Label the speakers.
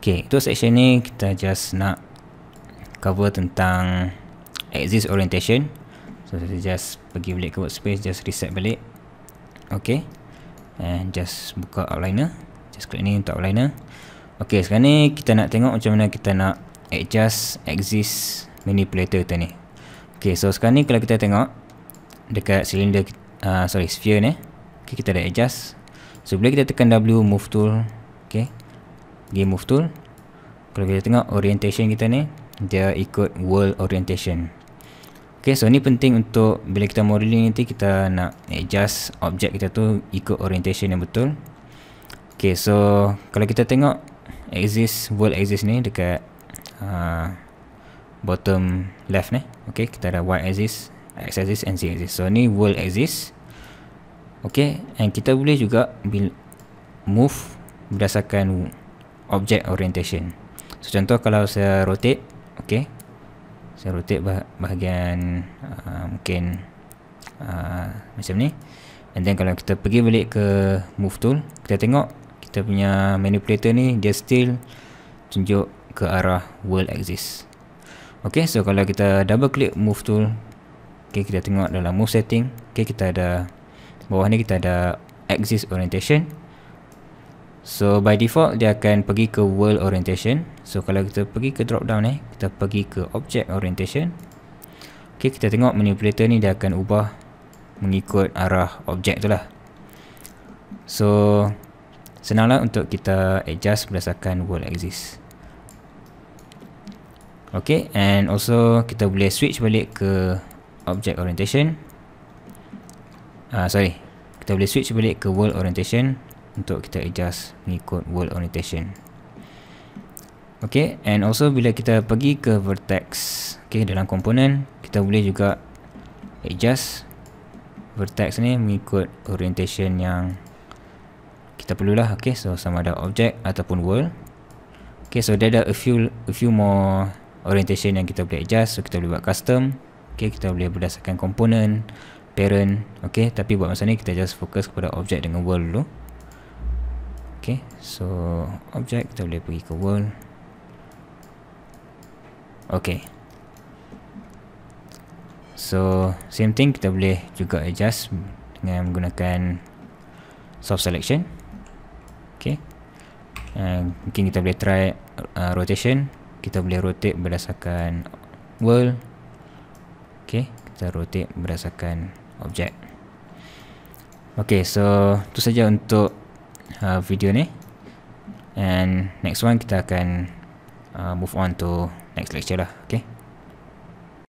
Speaker 1: Okay, tu section ni kita just nak cover tentang axis orientation. So, saya just pergi balik ke workspace, just reset balik. Okay. And just buka outliner. Just klik ni untuk outliner. Okay, sekarang ni kita nak tengok macam mana kita nak adjust axis manipulator tu ni. Okay, so sekarang ni kalau kita tengok dekat silinder, uh, sorry, sphere ni. Okay, kita dah adjust. So, bila kita tekan W, move tool game move tool kalau kita tengok orientation kita ni dia ikut world orientation ok so ni penting untuk bila kita modeling nanti kita nak adjust objek kita tu ikut orientation yang betul ok so kalau kita tengok exist world exist ni dekat uh, bottom left ni ok kita ada y axis x axis and z axis so ni world exist ok and kita boleh juga move berdasarkan object orientation. So contoh kalau saya rotate, okey. Saya rotate bah bahagian uh, mungkin uh, macam ni. And then kalau kita pergi balik ke move tool, kita tengok kita punya manipulator ni dia still tunjuk ke arah world axis. Okey, so kalau kita double click move tool, okey kita tengok dalam move setting, okey kita ada bawah ni kita ada axis orientation. So by default dia akan pergi ke world orientation. So kalau kita pergi ke drop down eh, kita pergi ke object orientation. Okay, kita tengok manipulator ni dia akan ubah mengikut arah objek tu lah. So senanglah untuk kita adjust berdasarkan world exist. Okay, and also kita boleh switch balik ke object orientation. Ah uh, sorry, kita boleh switch balik ke world orientation untuk kita adjust mengikut world orientation Okay, and also bila kita pergi ke vertex okay, dalam komponen kita boleh juga adjust vertex ni mengikut orientation yang kita perlulah okay, so sama ada object ataupun world Okay, so there are a few a few more orientation yang kita boleh adjust so kita boleh buat custom Okay, kita boleh berdasarkan komponen parent okay, tapi buat masa ni kita just fokus kepada object dengan world dulu okay. so objek kita boleh pergi ke world Okay. so same thing kita boleh juga adjust dengan menggunakan soft selection okay. And uh, mungkin kita boleh try uh, rotation kita boleh rotate berdasarkan world okay. kita rotate berdasarkan objek Okay, so itu saja untuk uh, video ni and next one kita akan uh, move on to next lecture lah okay